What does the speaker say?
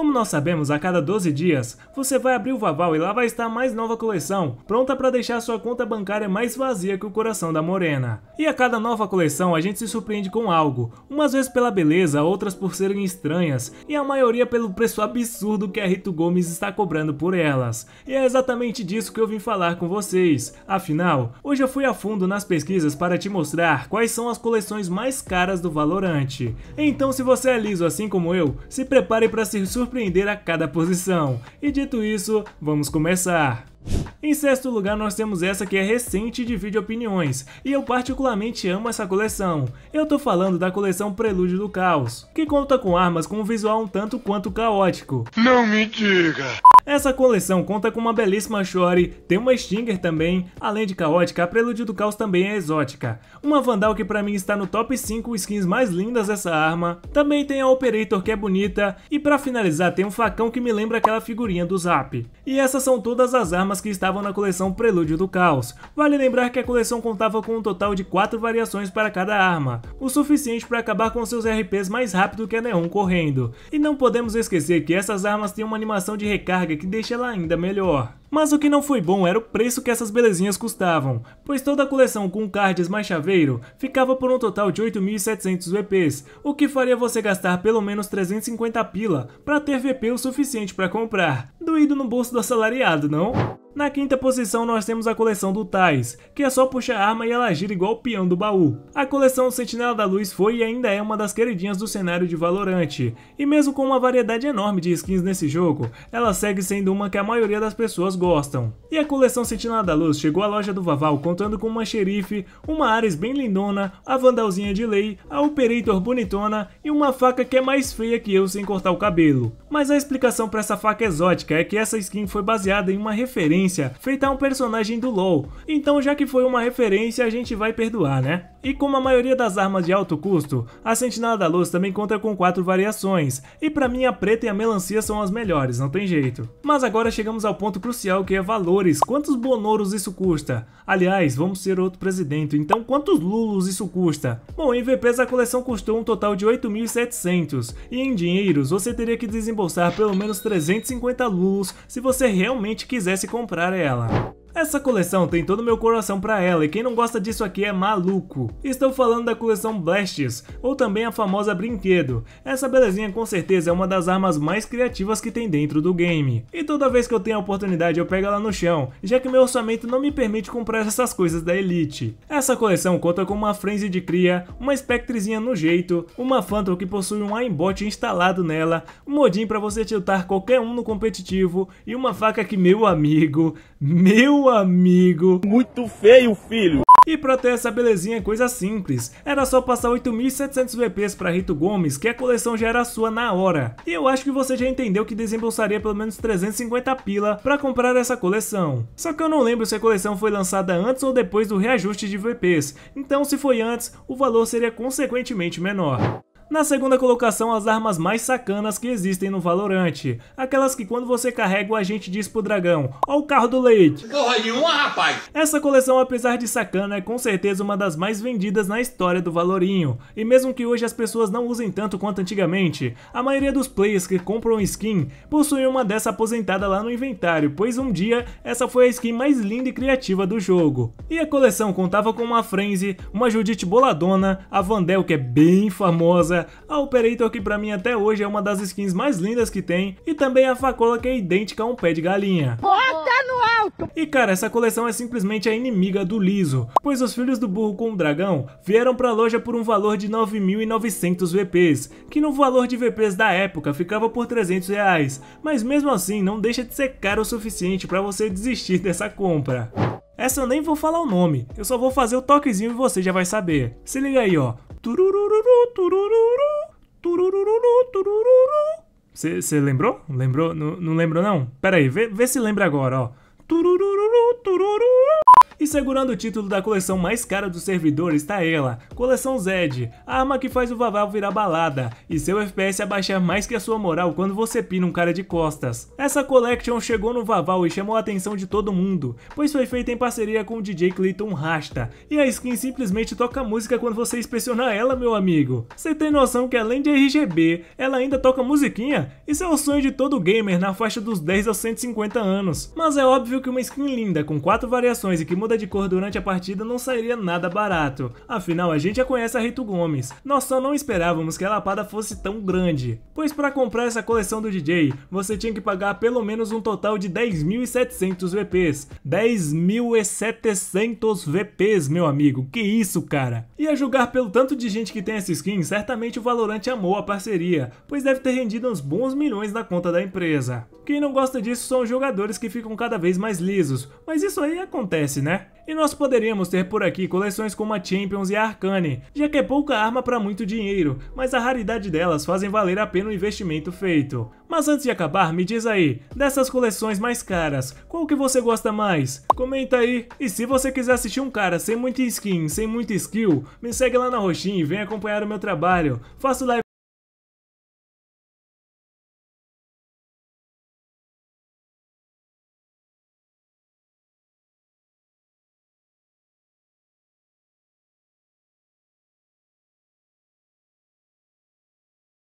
Como nós sabemos, a cada 12 dias, você vai abrir o Vaval e lá vai estar mais nova coleção, pronta para deixar sua conta bancária mais vazia que o coração da morena. E a cada nova coleção, a gente se surpreende com algo, umas vezes pela beleza, outras por serem estranhas, e a maioria pelo preço absurdo que a Rito Gomes está cobrando por elas. E é exatamente disso que eu vim falar com vocês. Afinal, hoje eu fui a fundo nas pesquisas para te mostrar quais são as coleções mais caras do Valorante. Então, se você é liso assim como eu, se prepare para se surpreender surpreender a cada posição. E dito isso, vamos começar. Em sexto lugar nós temos essa que é recente de divide opiniões, e eu particularmente amo essa coleção. Eu tô falando da coleção Prelúdio do Caos, que conta com armas com um visual um tanto quanto caótico. Não me diga! Essa coleção conta com uma belíssima Shory, tem uma Stinger também, além de caótica, a Prelúdio do Caos também é exótica. Uma Vandal que pra mim está no top 5 skins mais lindas dessa arma, também tem a Operator que é bonita, e pra finalizar tem um facão que me lembra aquela figurinha do Zap. E essas são todas as armas que estavam na coleção Prelúdio do Caos. Vale lembrar que a coleção contava com um total de 4 variações para cada arma, o suficiente para acabar com seus RPs mais rápido que a Neon correndo. E não podemos esquecer que essas armas têm uma animação de recarga que deixa ela ainda melhor. Mas o que não foi bom era o preço que essas belezinhas custavam, pois toda a coleção com cards mais chaveiro ficava por um total de 8.700 VPs, o que faria você gastar pelo menos 350 pila para ter VP o suficiente para comprar. Doído no bolso do assalariado, não? Na quinta posição nós temos a coleção do Tais, que é só puxar a arma e ela gira igual o peão do baú. A coleção Sentinela da Luz foi e ainda é uma das queridinhas do cenário de Valorant, e mesmo com uma variedade enorme de skins nesse jogo, ela segue sendo uma que a maioria das pessoas gostam. E a coleção Sentinela da Luz chegou à loja do Vaval contando com uma xerife, uma Ares bem lindona, a Vandalzinha de lei, a Operator bonitona e uma faca que é mais feia que eu sem cortar o cabelo. Mas a explicação para essa faca exótica é que essa skin foi baseada em uma referência referência feita a um personagem do LoL. Então já que foi uma referência, a gente vai perdoar, né? E como a maioria das armas de alto custo, a Sentinela da Luz também conta com quatro variações, e para mim a preta e a melancia são as melhores, não tem jeito. Mas agora chegamos ao ponto crucial que é valores, quantos bonouros isso custa? Aliás, vamos ser outro presidente, então quantos lulos isso custa? Bom, em VPs a coleção custou um total de 8.700, e em dinheiros você teria que desembolsar pelo menos 350 lulos se você realmente quisesse comprar ela. Essa coleção tem todo meu coração pra ela e quem não gosta disso aqui é maluco. Estou falando da coleção Blasts, ou também a famosa Brinquedo. Essa belezinha com certeza é uma das armas mais criativas que tem dentro do game. E toda vez que eu tenho a oportunidade eu pego ela no chão, já que meu orçamento não me permite comprar essas coisas da Elite. Essa coleção conta com uma Frenzy de cria, uma Spectrezinha no jeito, uma Phantom que possui um aimbot instalado nela, um modim pra você tiltar qualquer um no competitivo e uma faca que meu amigo, meu meu amigo. Muito feio, filho. E pra ter essa belezinha é coisa simples, era só passar 8.700 VPs pra Rito Gomes que a coleção já era sua na hora. E eu acho que você já entendeu que desembolsaria pelo menos 350 pila pra comprar essa coleção. Só que eu não lembro se a coleção foi lançada antes ou depois do reajuste de VPs, então se foi antes, o valor seria consequentemente menor. Na segunda colocação, as armas mais sacanas que existem no Valorant. Aquelas que quando você carrega o agente diz pro dragão, ó o carro do leite. Porra nenhuma, rapaz! Essa coleção, apesar de sacana, é com certeza uma das mais vendidas na história do Valorinho. E mesmo que hoje as pessoas não usem tanto quanto antigamente, a maioria dos players que compram skin possuem uma dessa aposentada lá no inventário, pois um dia essa foi a skin mais linda e criativa do jogo. E a coleção contava com uma Frenzy, uma Judith boladona, a Vandel que é bem famosa, a Operator que pra mim até hoje é uma das skins mais lindas que tem, e também a Facola que é idêntica a um pé de galinha. Bota no alto! E cara, essa coleção é simplesmente a inimiga do liso, pois os filhos do burro com o dragão vieram pra loja por um valor de 9.900 VPs, que no valor de VPs da época ficava por 300 reais, mas mesmo assim não deixa de ser caro o suficiente para você desistir dessa compra. Essa eu nem vou falar o nome, eu só vou fazer o toquezinho e você já vai saber. Se liga aí ó, Turururu, turururu, turururu, turururu. Você lembrou? Lembrou? Não, não lembro não? Pera aí, vê, vê se lembra agora, ó. Turururu, turururu. E segurando o título da coleção mais cara do servidor está ela, Coleção Zed, a arma que faz o Vaval virar balada e seu FPS abaixar mais que a sua moral quando você pina um cara de costas. Essa collection chegou no Vaval e chamou a atenção de todo mundo, pois foi feita em parceria com o DJ Clayton Rasta, e a skin simplesmente toca música quando você inspecionar ela, meu amigo. Você tem noção que além de RGB, ela ainda toca musiquinha? Isso é o sonho de todo gamer na faixa dos 10 aos 150 anos. Mas é óbvio que uma skin linda com quatro variações e que muda de cor durante a partida não sairia nada barato. Afinal, a gente já conhece a Rito Gomes. Nós só não esperávamos que a lapada fosse tão grande. Pois para comprar essa coleção do DJ, você tinha que pagar pelo menos um total de 10.700 VPs. 10.700 VPs, meu amigo. Que isso, cara? E a julgar pelo tanto de gente que tem essa skin, certamente o valorante amou a parceria, pois deve ter rendido uns bons milhões na conta da empresa. Quem não gosta disso são os jogadores que ficam cada vez mais lisos, mas isso aí acontece, né? E nós poderíamos ter por aqui coleções como a Champions e a Arcane, já que é pouca arma para muito dinheiro, mas a raridade delas fazem valer a pena o investimento feito. Mas antes de acabar, me diz aí, dessas coleções mais caras, qual que você gosta mais? Comenta aí, e se você quiser assistir um cara sem muita skin, sem muita skill, me segue lá na roxinha e vem acompanhar o meu trabalho. Faço live